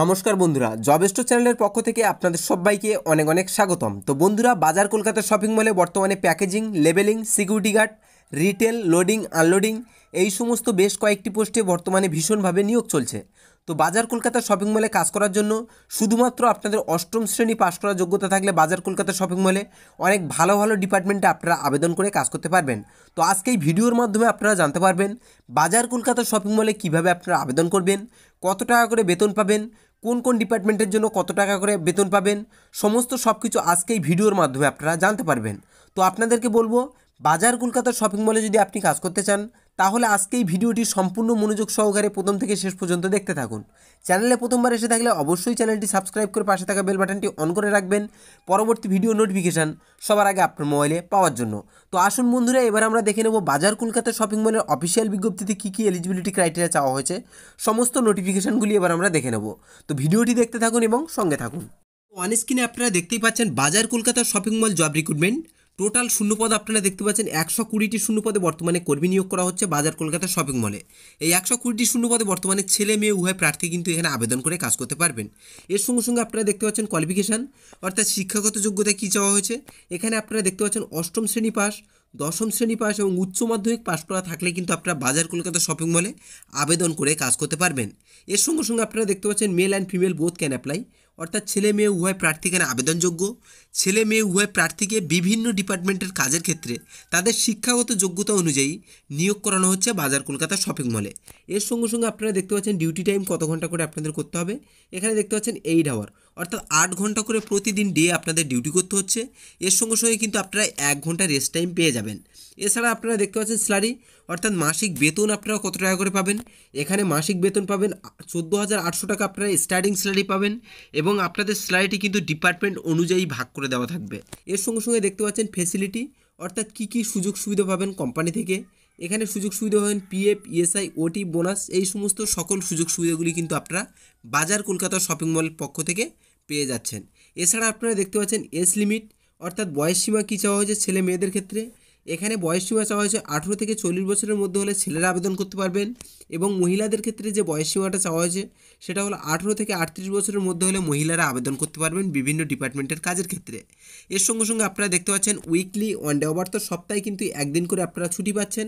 নমস্কার বন্ধুরা জবেস্টো চ্যানেলের পক্ষ থেকে আপনাদের সবাইকে অনেক অনেক স্বাগতম তো বন্ধুরা বাজার কলকাতা শপিং মলে বর্তমানে packaging labelling security guard retail loading unloading এই সমস্ত বেশ কয়েকটি পোস্টে বর্তমানে ভীষণভাবে নিয়োগ চলছে তো বাজার কলকাতা শপিং মলে কাজ করার জন্য শুধুমাত্র আপনাদের অষ্টম শ্রেণী পাশ করার যোগ্যতা থাকলে বাজার কলকাতা শপিং মলে অনেক ভালো ভালো ডিপার্টমেন্টে আপনারা আবেদন করে কাজ করতে পারবেন তো আজকে এই ভিডিওর মাধ্যমে আপনারা জানতে পারবেন বাজার কলকাতা শপিং মলে কিভাবে আপনারা আবেদন করবেন কত টাকা করে বেতন পাবেন কোন কোন ডিপার্টমেন্টের জন্য কত টাকা করে বেতন পাবেন সমস্ত সব কিছু আজকে এই ভিডিওর মাধ্যমে আপনারা জানতে পারবেন তো আপনাদেরকে বলবো বাজার কলকাতা শপিং মলে যদি আপনি কাজ করতে চান তাহলে আজকেই ভিডিওটি সম্পূর্ণ মনোযোগ সহকারে প্রথম থেকে শেষ পর্যন্ত দেখতে থাকুন চ্যানেলে প্রথমবার এসে থাকলে অবশ্যই চ্যানেলটি সাবস্ক্রাইব করে পাশে থাকা বেল বাটনটি অন করে রাখবেন পরবর্তী ভিডিও নোটিফিকেশান সবার আগে আপনার মোবাইলে পাওয়ার জন্য তো আসুন বন্ধুরা এবার আমরা দেখে নেব বাজার কলকাতা শপিং মলের অফিসিয়াল বিজ্ঞপ্তিতে কী কী এলিজিবিলিটি ক্রাইটেরিয়া চাওয়া হয়েছে সমস্ত নোটিফিকেশানগুলি এবার আমরা দেখে নেব তো ভিডিওটি দেখতে থাকুন এবং সঙ্গে থাকুন ওয়ান স্ক্রিনে আপনারা দেখতেই পাচ্ছেন বাজার Kolkata shopping mall job recruitment total শূন্যপদ আপনারা দেখতে পাচ্ছেন একশো কুড়িটি শূন্যপদে বর্তমানে কর্মী নিয়োগ করা হচ্ছে বাজার কলকাতা শপিং মলে এই একশো কুড়িটি শূন্যপদে বর্তমানে ছেলে মেয়ে উভয় প্রার্থী কিন্তু এখানে আবেদন করে কাজ করতে পারবেন এর সঙ্গে সঙ্গে আপনারা দেখতে পাচ্ছেন কোয়ালিফিকেশান অর্থাৎ শিক্ষাগত যোগ্যতা কী চাওয়া হয়েছে এখানে আপনারা দেখতে পাচ্ছেন অষ্টম শ্রেণী পাস দশম শ্রেণী পাস এবং উচ্চ মাধ্যমিক পাশ করা থাকলে কিন্তু আপনারা বাজার কলকাতা শপিং মলে আবেদন করে কাজ করতে পারবেন এর সঙ্গে সঙ্গে আপনারা দেখতে পাচ্ছেন male and female both can apply অর্থাৎ ছেলে মেয়ে উভয় প্রার্থী কেন আবেদনযোগ্য ছেলে মেয়ে উভয় প্রার্থীকে বিভিন্ন ডিপার্টমেন্টের কাজের ক্ষেত্রে তাদের শিক্ষাগত যোগ্যতা অনুযায়ী নিয়োগ করানো হচ্ছে বাজার কলকাতা শপিং মলে এর সঙ্গে সঙ্গে আপনারা দেখতে পাচ্ছেন ডিউটি টাইম কত ঘন্টা করে আপনাদের করতে হবে এখানে দেখতে পাচ্ছেন এইট আওয়ার অর্থাৎ আট ঘন্টা করে প্রতিদিন ডে আপনাদের ডিউটি করতে হচ্ছে এর সঙ্গে সঙ্গে কিন্তু আপনারা এক ঘন্টা রেস্ট টাইম পেয়ে যাবেন এছাড়া আপনারা দেখতে পাচ্ছেন স্যালারি অর্থাৎ মাসিক বেতন আপনারা কত টাকা করে পাবেন এখানে মাসিক বেতন পাবেন চোদ্দো হাজার আটশো টাকা আপনারা স্টার্টিং স্যালারি পাবেন এবং আপনাদের স্যালারিটি কিন্তু ডিপার্টমেন্ট অনুযায়ী ভাগ করে করে দেওয়া থাকবে এর সঙ্গে সঙ্গে দেখতে পাচ্ছেন ফেসিলিটি অর্থাৎ কি কি সুযোগ সুবিধা পাবেন কোম্পানি থেকে এখানে সুযোগ সুবিধা পাবেন পিএফ ইএসআই ওটি বোনাস এই সমস্ত সকল সুযোগ সুবিধাগুলি কিন্তু আপনারা বাজার কলকাতা শপিং মলের পক্ষ থেকে পেয়ে যাচ্ছেন এছাড়া আপনারা দেখতে পাচ্ছেন এজ লিমিট অর্থাৎ বয়স সীমা কী চাওয়া হয়েছে ছেলে মেয়েদের ক্ষেত্রে এখানে বয়সসীমা চাওয়া হয়েছে আঠেরো থেকে চল্লিশ বছরের মধ্যে হলে ছেলেরা আবেদন করতে পারবেন এবং মহিলাদের ক্ষেত্রে যে বয়সসীমাটা চাওয়া হয়েছে সেটা হলো আঠেরো থেকে আটত্রিশ বছরের মধ্যে হলে মহিলারা আবেদন করতে পারবেন বিভিন্ন ডিপার্টমেন্টের কাজের ক্ষেত্রে এর সঙ্গে সঙ্গে আপনারা দেখতে পাচ্ছেন উইকলি ওয়ান ডে ওভার তো সপ্তাহে কিন্তু একদিন করে আপনারা ছুটি পাচ্ছেন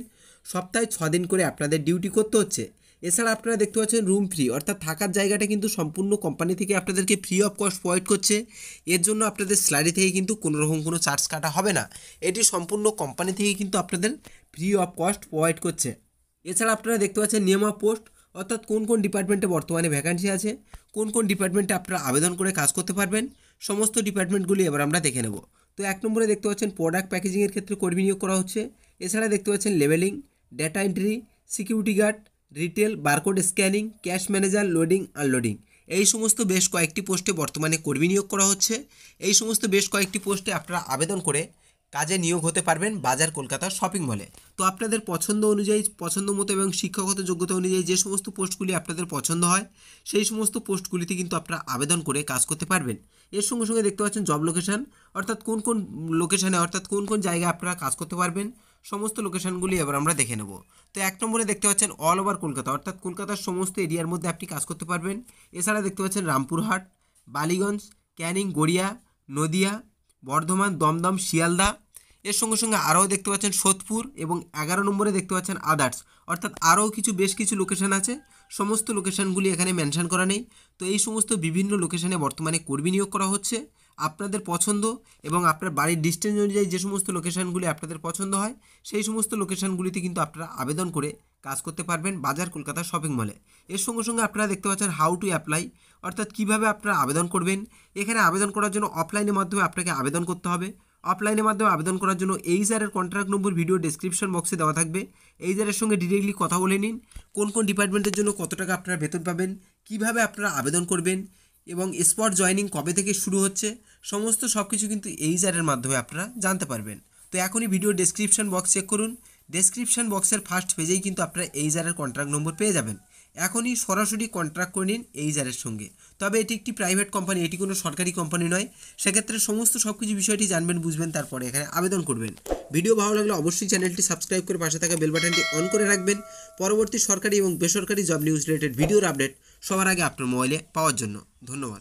সপ্তাহে দিন করে আপনাদের ডিউটি করতে হচ্ছে এছাড়া আপনারা দেখতে পাচ্ছেন রুম ফ্রি অর্থাৎ থাকার জায়গাটা কিন্তু সম্পূর্ণ কোম্পানি থেকে আপনাদেরকে ফ্রি অফ কস্ট প্রোভাইড করছে এর জন্য আপনাদের স্যালারি থেকে কিন্তু কোনো রকম কোনো চার্জ কাটা হবে না এটি সম্পূর্ণ কোম্পানি থেকে কিন্তু আপনাদের ফ্রি অফ কস্ট প্রোভাইড করছে এছাড়া আপনারা দেখতে পাচ্ছেন নিয়ম অফ পোস্ট অর্থাৎ কোন কোন ডিপার্টমেন্টে বর্তমানে ভ্যাকান্সি আছে কোন কোন ডিপার্টমেন্টে আপনারা আবেদন করে কাজ করতে পারবেন সমস্ত ডিপার্টমেন্টগুলি এবার আমরা দেখে নেব তো এক নম্বরে দেখতে পাচ্ছেন প্রোডাক্ট প্যাকেজিংয়ের ক্ষেত্রে কর্মী নিয়োগ করা হচ্ছে এছাড়া দেখতে পাচ্ছেন লেভেলিং data entry security guard retail barcode scanning cash manager loading unloading এই সমস্ত বেশ কয়েকটি পোস্টে বর্তমানে কর্মী নিয়োগ করা হচ্ছে এই সমস্ত বেশ কয়েকটি পোস্টে আপনারা আবেদন করে কাজে নিয়োগ হতে পারবেন বাজার কলকাতার শপিং মলে তো আপনাদের পছন্দ অনুযায়ী পছন্দ মতো এবং শিক্ষাগত যোগ্যতা অনুযায়ী যে সমস্ত পোস্টগুলি আপনাদের পছন্দ হয় সেই সমস্ত পোস্টগুলিতে কিন্তু আপনারা আবেদন করে কাজ করতে পারবেন এর সঙ্গে সঙ্গে দেখতে পাচ্ছেন জব লোকেশান অর্থাৎ কোন কোন লোকেশানে অর্থাৎ কোন কোন জায়গায় আপনারা কাজ করতে পারবেন সমস্ত লোকেশানগুলি এবার আমরা দেখে নেব তো এক নম্বরে দেখতে পাচ্ছেন অল ওভার কলকাতা অর্থাৎ কলকাতার সমস্ত এরিয়ার মধ্যে আপনি কাজ করতে পারবেন এছাড়া দেখতে পাচ্ছেন রামপুরহাট বালিগঞ্জ ক্যানিং গড়িয়া নদিয়া বর্ধমান দমদম শিয়ালদা এর সঙ্গে সঙ্গে আরও দেখতে পাচ্ছেন সোদপুর এবং এগারো নম্বরে দেখতে পাচ্ছেন আদার্স অর্থাৎ আরও কিছু বেশ কিছু লোকেশান আছে সমস্ত লোকেশানগুলি এখানে মেনশান করা নেই তো এই সমস্ত বিভিন্ন লোকেশানে বর্তমানে কর্মী নিয়োগ করা হচ্ছে আপনাদের পছন্দ এবং আপনার বাড়ির ডিস্টেন্স অনুযায়ী যে সমস্ত লোকেশানগুলি আপনাদের পছন্দ হয় সেই সমস্ত লোকেশানগুলিতে কিন্তু আপনারা আবেদন করে কাজ করতে পারবেন বাজার কলকাতা শপিং মলে এর সঙ্গে সঙ্গে আপনারা দেখতে পাচ্ছেন হাউ টু অ্যাপ্লাই অর্থাৎ কিভাবে আপনারা আবেদন করবেন এখানে আবেদন করার জন্য অফলাইনের মাধ্যমে আপনাকে আবেদন করতে হবে অফলাইনের মাধ্যমে আবেদন করার জন্য এই স্যারের কন্ট্রাক্ট নম্বর ভিডিও ডিসক্রিপশন বক্সে দেওয়া থাকবে এই স্যারের সঙ্গে ডিরেক্টলি কথা বলে নিন কোন কোন ডিপার্টমেন্টের জন্য কত টাকা আপনারা বেতন পাবেন কিভাবে আপনারা আবেদন করবেন এবং স্পট জয়নিং কবে থেকে শুরু হচ্ছে সমস্ত সব কিছু কিন্তু এই চ্যাটের মাধ্যমে আপনারা জানতে পারবেন তো এখনই ভিডিও ডেসক্রিপশন বক্স চেক করুন ডেসক্রিপশন বক্সের ফার্স্ট পেজেই কিন্তু আপনারা এই জারের কন্ট্রাক্ট নম্বর পেয়ে যাবেন এখনই সরাসরি কন্ট্রাক্ট করে নিন এইজারের সঙ্গে তবে এটি একটি প্রাইভেট কোম্পানি এটি কোনো সরকারি কোম্পানি নয় সেক্ষেত্রে সমস্ত সব কিছু বিষয়টি জানবেন বুঝবেন তারপরে এখানে আবেদন করবেন ভিডিও ভালো লাগলে অবশ্যই চ্যানেলটি সাবস্ক্রাইব করে পাশে থাকা বেল বাটনটি অন করে রাখবেন পরবর্তী সরকারি এবং বেসরকারি জব নিউজ রিলেটেড ভিডিওর আপডেট সবার আগে আপনার মোবাইলে পাওয়ার জন্য ধন্যবাদ